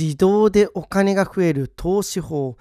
自動でお金が増える投資法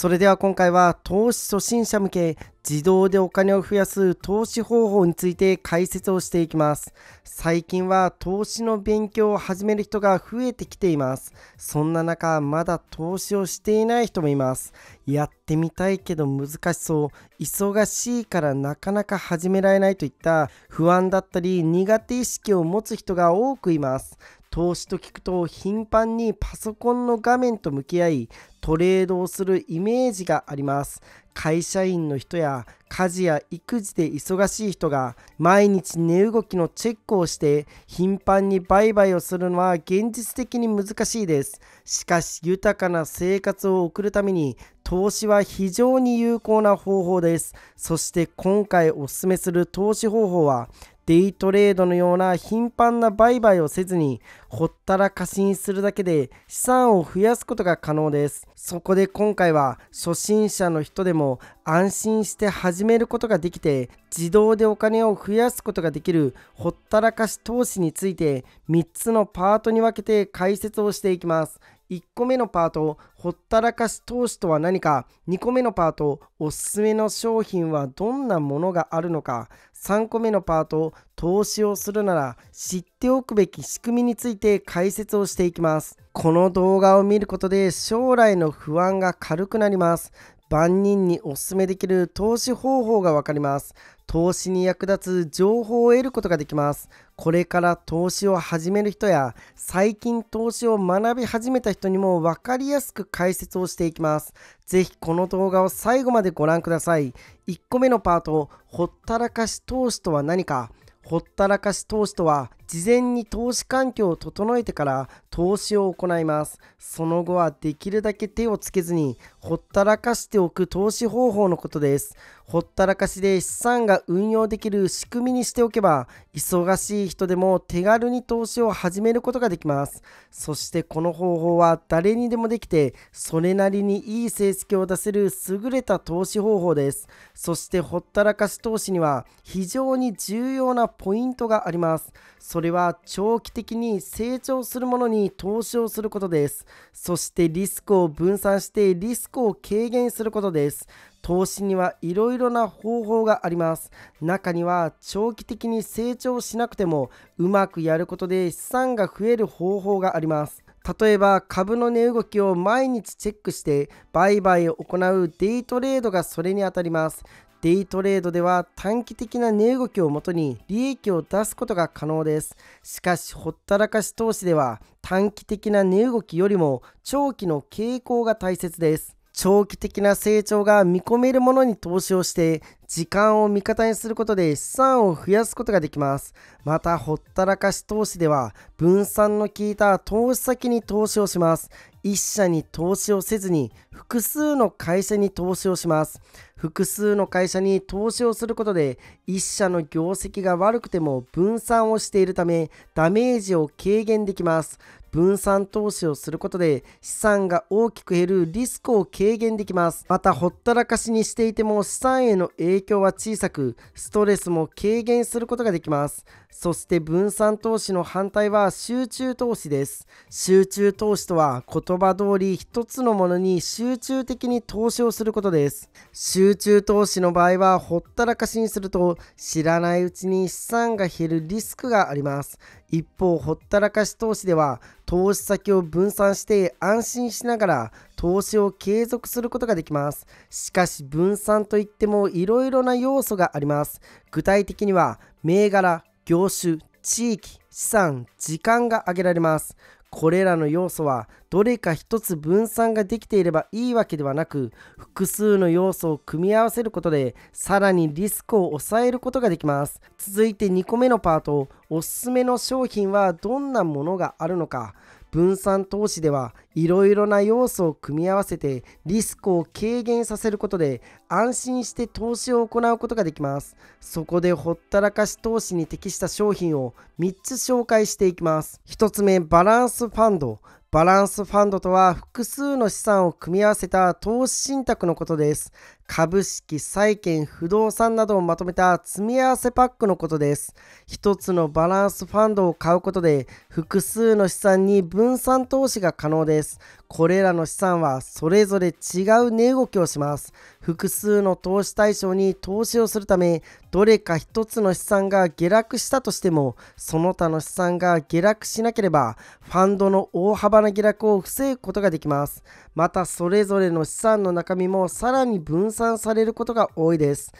それでは今回は投資初心者向け自動でお金を増やす投資方法について解説をしていきます。最近は投資の勉強を始める人が増えてきています。そんな中、まだ投資をしていない人もいます。やってみたいけど難しそう、忙しいからなかなか始められないといった不安だったり苦手意識を持つ人が多くいます。投資と聞くと頻繁にパソコンの画面と向き合いトレードをするイメージがあります会社員の人や家事や育児で忙しい人が毎日値動きのチェックをして頻繁に売買をするのは現実的に難しいですしかし豊かな生活を送るために投資は非常に有効な方法ですそして今回おすすめする投資方法はデイトレードのような頻繁な売買をせずにほったらかしにするだけで資産を増やすことが可能ですそこで今回は初心者の人でも安心して始めることができて自動でお金を増やすことができるほったらかし投資について3つのパートに分けて解説をしていきます1個目のパートほったらかし投資とは何か2個目のパートおすすめの商品はどんなものがあるのか3個目のパート投資をするなら知っておくべき仕組みについて解説をしていきますこの動画を見ることで将来の不安が軽くなります万人にお勧めできる投資方法がわかります。投資に役立つ情報を得ることができます。これから投資を始める人や最近投資を学び始めた人にも分かりやすく解説をしていきます。是非この動画を最後までご覧ください。1個目のパート、ほったらかし投資とは何かほったらかし投資とは事前に投資環境を整えてから投資を行いますその後はできるだけ手をつけずにほったらかしておく投資方法のことですほったらかしで資産が運用できる仕組みにしておけば忙しい人でも手軽に投資を始めることができますそしてこの方法は誰にでもできてそれなりにいい成績を出せる優れた投資方法ですそしてほったらかし投資には非常に重要なポイントがありますそそれは長期的に成長するものに投資をすることですそしてリスクを分散してリスクを軽減することです投資にはいろいろな方法があります中には長期的に成長しなくてもうまくやることで資産が増える方法があります例えば株の値動きを毎日チェックして売買を行うデイトレードがそれにあたりますデイトレードでは短期的な値動きをもとに利益を出すことが可能です。しかし、ほったらかし投資では短期的な値動きよりも長期の傾向が大切です。長期的な成長が見込めるものに投資をして時間を味方にすることで資産を増やすことができますまたほったらかし投資では分散の効いた投資先に投資をします1社に投資をせずに複数の会社に投資をします複数の会社に投資をすることで1社の業績が悪くても分散をしているためダメージを軽減できます分散投資をすることで資産が大きく減るリスクを軽減できますまたほったらかしにしていても資産への影響は小さくストレスも軽減することができますそして分散投資の反対は集中投資です集中投資とは言葉通り一つのものに集中的に投資をすることです集中投資の場合はほったらかしにすると知らないうちに資産が減るリスクがあります一方ほったらかし投資では投資先を分散して安心しながら投資を継続することができますしかし分散といってもいろいろな要素があります具体的には銘柄業種地域資産時間が挙げられますこれらの要素はどれか一つ分散ができていればいいわけではなく複数の要素を組み合わせることでさらにリスクを抑えることができます続いて2個目のパートおすすめの商品はどんなものがあるのか分散投資ではいろいろな要素を組み合わせてリスクを軽減させることで安心して投資を行うことができますそこでほったらかし投資に適した商品を3つ紹介していきます1つ目バランスファンドバランスファンドとは複数の資産を組み合わせた投資信託のことです。株式、債券、不動産などをまとめた積み合わせパックのことです。一つのバランスファンドを買うことで複数の資産に分散投資が可能です。これらの資産はそれぞれ違う値動きをします。複数の投資対象に投資をするため、どれか一つの資産が下落したとしても、その他の資産が下落しなければ、ファンドの大幅な下落を防ぐことができます。また、それぞれの資産の中身もさらに分散散されることが多いです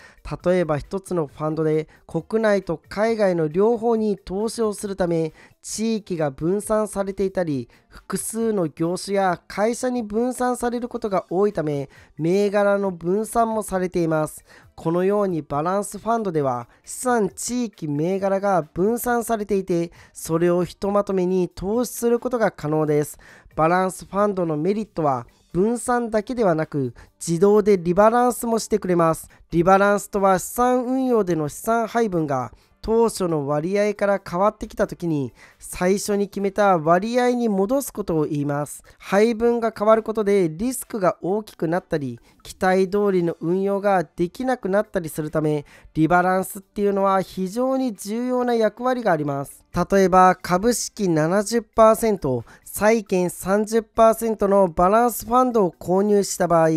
例えば1つのファンドで国内と海外の両方に投資をするため地域が分散されていたり複数の業種や会社に分散されることが多いため銘柄の分散もされていますこのようにバランスファンドでは資産地域銘柄が分散されていてそれをひとまとめに投資することが可能ですバランスファンドのメリットは分散だけではなく自動でリバランスもしてくれますリバランスとは資産運用での資産配分が当初の割合から変わってきた時に最初に決めた割合に戻すことを言います配分が変わることでリスクが大きくなったり期待通りの運用ができなくなったりするためリバランスっていうのは非常に重要な役割があります例えば株式70%債券30%のバランスファンドを購入した場合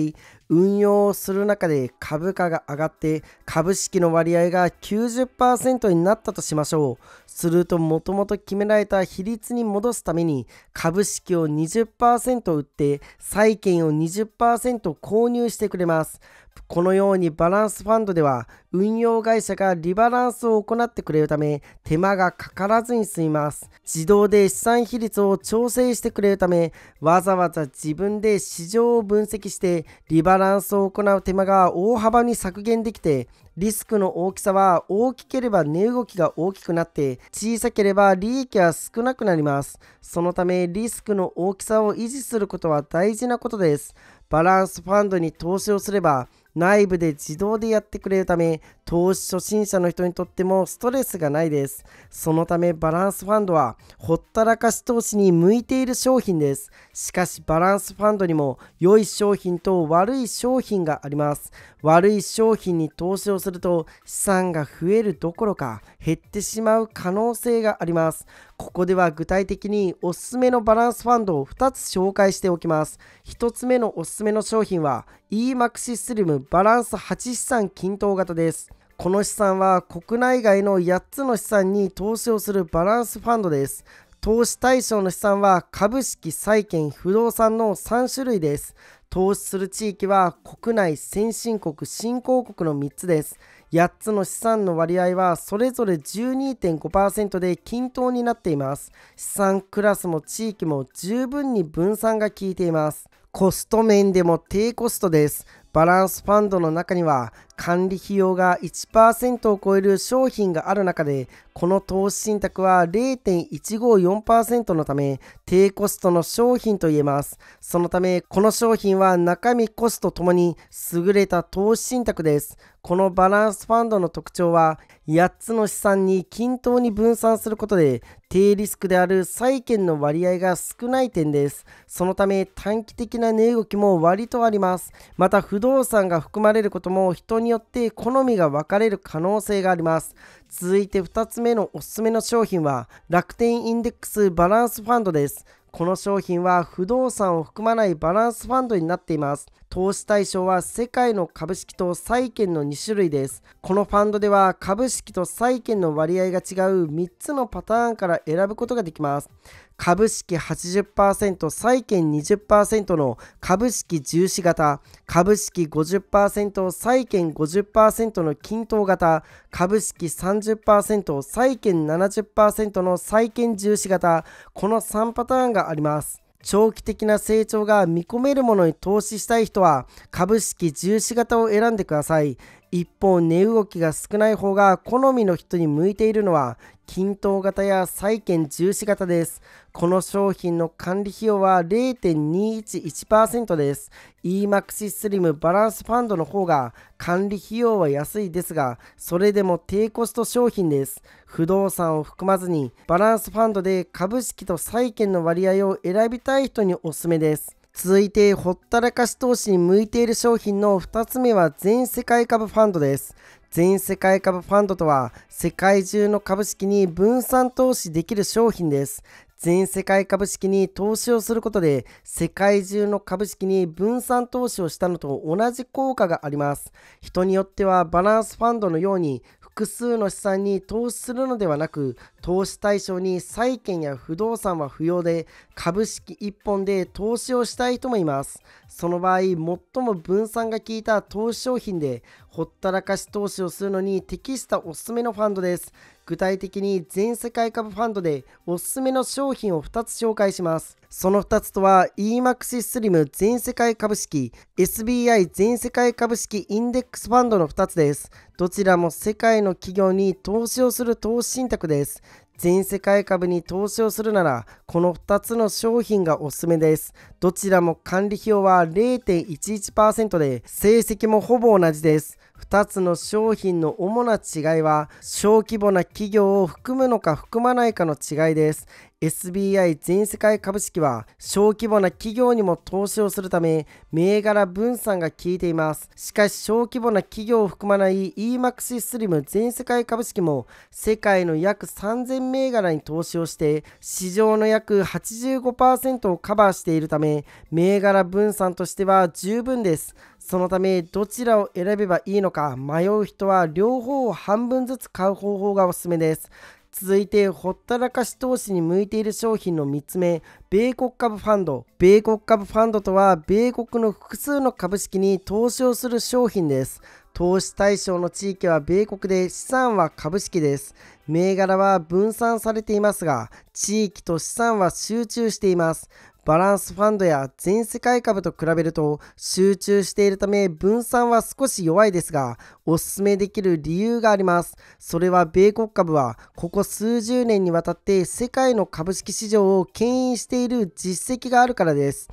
運用する中で株価が上がって株式の割合が90%になったとしましょうするともともと決められた比率に戻すために株式を20%売って債券を20%購入してくれますこのようにバランスファンドでは運用会社がリバランスを行ってくれるため手間がかからずに済みます自動で資産比率を調整してくれるためわざわざ自分で市場を分析してリバランスを行う手間が大幅に削減できてリスクの大きさは大きければ値動きが大きくなって小さければ利益は少なくなります。そのためリスクの大きさを維持することは大事なことです。バランスファンドに投資をすれば内部で自動でやってくれるため投資初心者の人にとってもストレスがないですそのためバランスファンドはほったらかし投資に向いている商品ですしかしバランスファンドにも良い商品と悪い商品があります悪い商品に投資をすると資産が増えるどころか減ってしまう可能性がありますここでは具体的におすすめのバランスファンドを2つ紹介しておきます1つ目のおすすめの商品は EMAX スリムバランス8資産均等型です。この資産は国内外の8つの資産に投資をするバランスファンドです。投資対象の資産は株式、債券、不動産の3種類です。投資する地域は国内、先進国、新興国の3つです。8つの資産の割合はそれぞれ12.5%で均等になっています。資産クラスも地域も十分に分散が効いています。コスト面でも低コストです。バランスファンドの中には管理費用が1%を超える商品がある中でこの投資信託は0.154%のため低コストの商品と言えます。そのためこの商品は中身コストともに優れた投資信託です。このバランスファンドの特徴は8つの資産に均等に分散することで低リスクである債券の割合が少ない点です。そのため短期的な値動きも割とあります。また不動産が含まれることも人によって好みが分かれる可能性があります。続いて2つ目のおすすめの商品は楽天インデックスバランスファンドです。この商品は不動産を含まないバランスファンドになっています。投資対象は世界の株式と債券の2種類ですこのファンドでは株式と債券の割合が違う3つのパターンから選ぶことができます株式80%債券20%の株式重視型株式50%債券50%の均等型株式30%債券70%の債券重視型この3パターンがあります長期的な成長が見込めるものに投資したい人は株式重視型を選んでください。一方値動きが少ない方が好みの人に向いているのは均等型や債券重視型ですこの商品の管理費用は0.211%です EMAXI l i m バランスファンドの方が管理費用は安いですがそれでも低コスト商品です不動産を含まずにバランスファンドで株式と債券の割合を選びたい人におすすめです続いてほったらかし投資に向いている商品の2つ目は全世界株ファンドです全世界株ファンドとは世界中の株式に分散投資できる商品です全世界株式に投資をすることで世界中の株式に分散投資をしたのと同じ効果があります人によってはバランスファンドのように複数の資産に投資するのではなく投資対象に債券や不動産は不要で株式1本で投資をしたい人もいますその場合最も分散が効いた投資商品でほったらかし投資をするのに適したおすすめのファンドです具体的に全世界株ファンドでおすすめの商品を2つ紹介しますその2つとは EMAX s l i m 全世界株式 SBI 全世界株式インデックスファンドの2つですどちらも世界の企業に投資をする投資信託です全世界株に投資をするならこの2つの商品がおすすめですどちらも管理費用は0.11%で成績もほぼ同じです2つの商品の主な違いは小規模な企業を含むのか含まないかの違いです SBI 全世界株式は小規模な企業にも投資をするため銘柄分散が効いていますしかし小規模な企業を含まない EMAXI l i m 全世界株式も世界の約3000銘柄に投資をして市場の約85%をカバーしているため銘柄分散としては十分ですそのためどちらを選べばいいのか迷う人は両方を半分ずつ買う方法がおすすめです続いてほったらかし投資に向いている商品の3つ目米国株ファンド米国株ファンドとは米国の複数の株式に投資をする商品です投資対象の地域は米国で資産は株式です銘柄は分散されていますが地域と資産は集中していますバランスファンドや全世界株と比べると集中しているため分散は少し弱いですが、おすすめできる理由があります。それは米国株はここ数十年にわたって世界の株式市場を牽引している実績があるからです。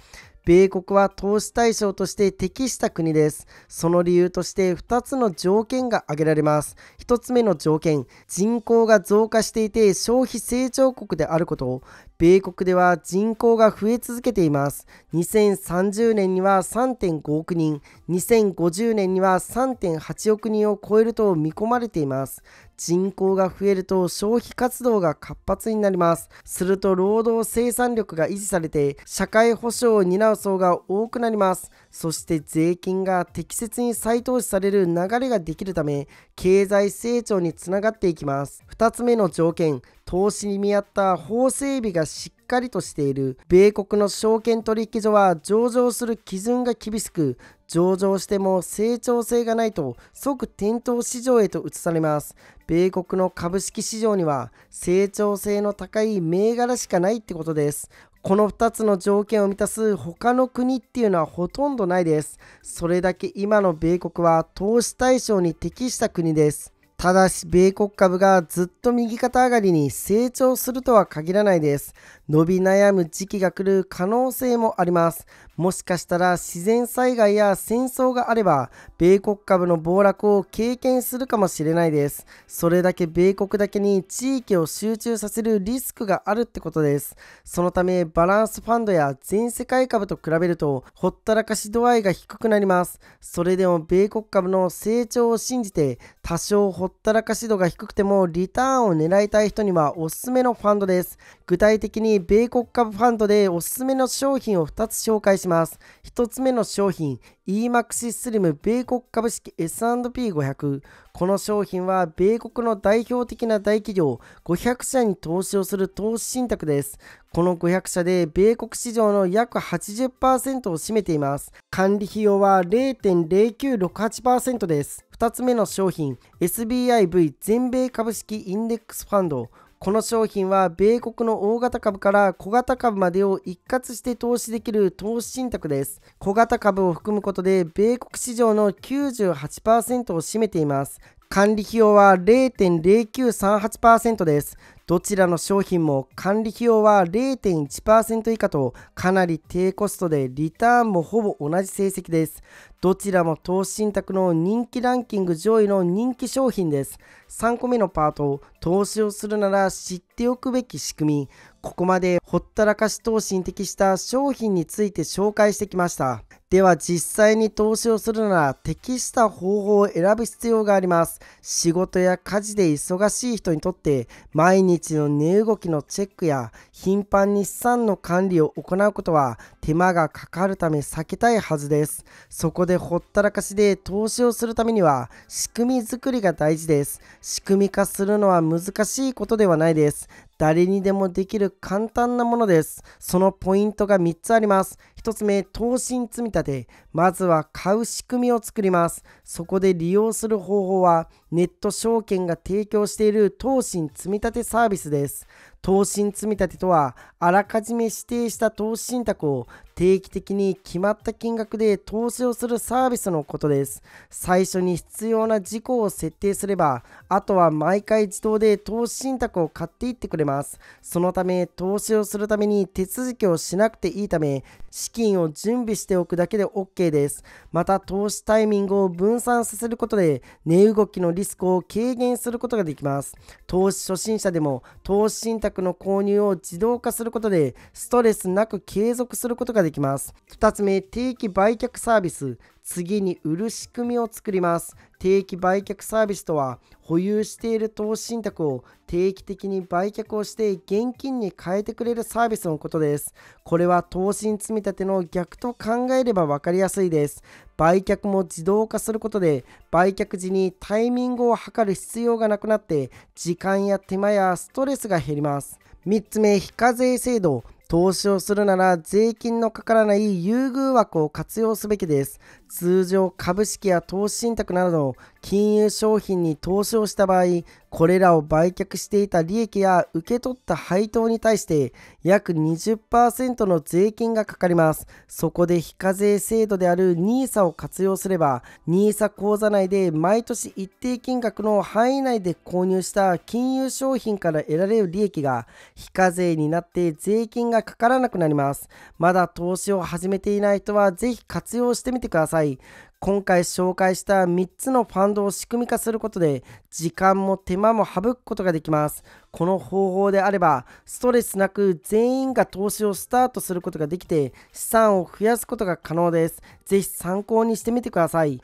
米国は投資対象として適した国です。その理由として2つの条件が挙げられます。1つ目の条件、人口が増加していて消費成長国であること。米国では人口が増え続けています。2030年には3.5億人、2050年には3.8億人を超えると見込まれています。人口が増えると消費活動が活発になります。すると労働生産力が維持されて社会保障を担う層が多くなります。そして税金が適切に再投資される流れができるため経済成長につながっていきます。2つ目の条件、投資に見合った法整備がしっかりとしている米国の証券取引所は上場する基準が厳しく上場しても成長性がないと即転倒市場へと移されます米国の株式市場には成長性の高い銘柄しかないってことですこの2つの条件を満たす他の国っていうのはほとんどないですそれだけ今の米国は投資対象に適した国ですただし米国株がずっと右肩上がりに成長するとは限らないです。伸び悩む時期が来る可能性もあります。もしかしたら自然災害や戦争があれば、米国株の暴落を経験するかもしれないです。それだけ米国だけに地域を集中させるリスクがあるってことです。そのため、バランスファンドや全世界株と比べると、ほったらかし度合いが低くなります。それでも米国株の成長を信じて、多少ほったらかし度が低くてもリターンを狙いたい人にはおすすめのファンドです。具体的に米国株ファンドでおすすめの商品を2つ紹介します。1つ目の商品 EMAXI l i m 米国株式 S&P500 この商品は米国の代表的な大企業500社に投資をする投資信託ですこの500社で米国市場の約80%を占めています管理費用は0.0968%です2つ目の商品 SBIV 全米株式インデックスファンドこの商品は米国の大型株から小型株までを一括して投資できる投資信託です。小型株を含むことで米国市場の98%を占めています。管理費用は0.0938%です。どちらの商品も管理費用は0.1%以下とかなり低コストでリターンもほぼ同じ成績です。どちらも投資信託の人気ランキング上位の人気商品です。3個目のパート、投資をするなら知っておくべき仕組み。ここまでほったらかし投資に適した商品について紹介してきました。では実際に投資をするなら適した方法を選ぶ必要があります。仕事や家事で忙しい人にとって毎日の値動きのチェックや頻繁に資産の管理を行うことは手間がかかるため避けたいはずです。そこでほったらかしで投資をするためには仕組み作りが大事です。仕組み化するのは難しいことではないです。誰にでもできる簡単なものです。そのポイントが3つあります。1つ目、投資積み立て。まずは買う仕組みを作ります。そこで利用する方法は、ネット証券が提供している投資積み立てサービスです。投資積み立てとは、あらかじめ指定した投資信託を定期的に決まった金額で投資をするサービスのことです。最初に必要な事項を設定すれば、あとは毎回自動で投資信託を買っていってくれます。そのため、投資をするために手続きをしなくていいため、資金を準備しておくだけで OK です。また、投資タイミングを分散させることで、値動きのリスクを軽減することができます。投資初心者でも、投資信託の購入を自動化することで、ストレスなく継続することができます。できます2つ目定期売却サービス次に売る仕組みを作ります定期売却サービスとは保有している投資信託を定期的に売却をして現金に変えてくれるサービスのことですこれは投資積立の逆と考えれば分かりやすいです売却も自動化することで売却時にタイミングを測る必要がなくなって時間や手間やストレスが減ります3つ目非課税制度投資をするなら税金のかからない優遇枠を活用すべきです。通常株式や投資信託など金融商品に投資をした場合これらを売却していた利益や受け取った配当に対して約20%の税金がかかりますそこで非課税制度である NISA を活用すれば NISA 口座内で毎年一定金額の範囲内で購入した金融商品から得られる利益が非課税になって税金がかからなくなりますまだ投資を始めていない人はぜひ活用してみてくださいい今回紹介した3つのファンドを仕組み化することで時間も手間も省くことができますこの方法であればストレスなく全員が投資をスタートすることができて資産を増やすことが可能です是非参考にしてみてください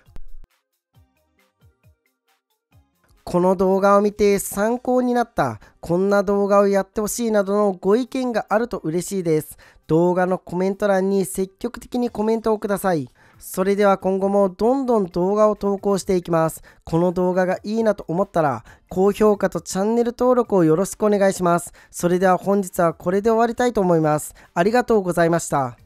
この動画を見て参考になった、こんな動画をやってほしいなどのご意見があると嬉しいです。動画のコメント欄に積極的にコメントをください。それでは今後もどんどん動画を投稿していきます。この動画がいいなと思ったら、高評価とチャンネル登録をよろしくお願いします。それでは本日はこれで終わりたいと思います。ありがとうございました。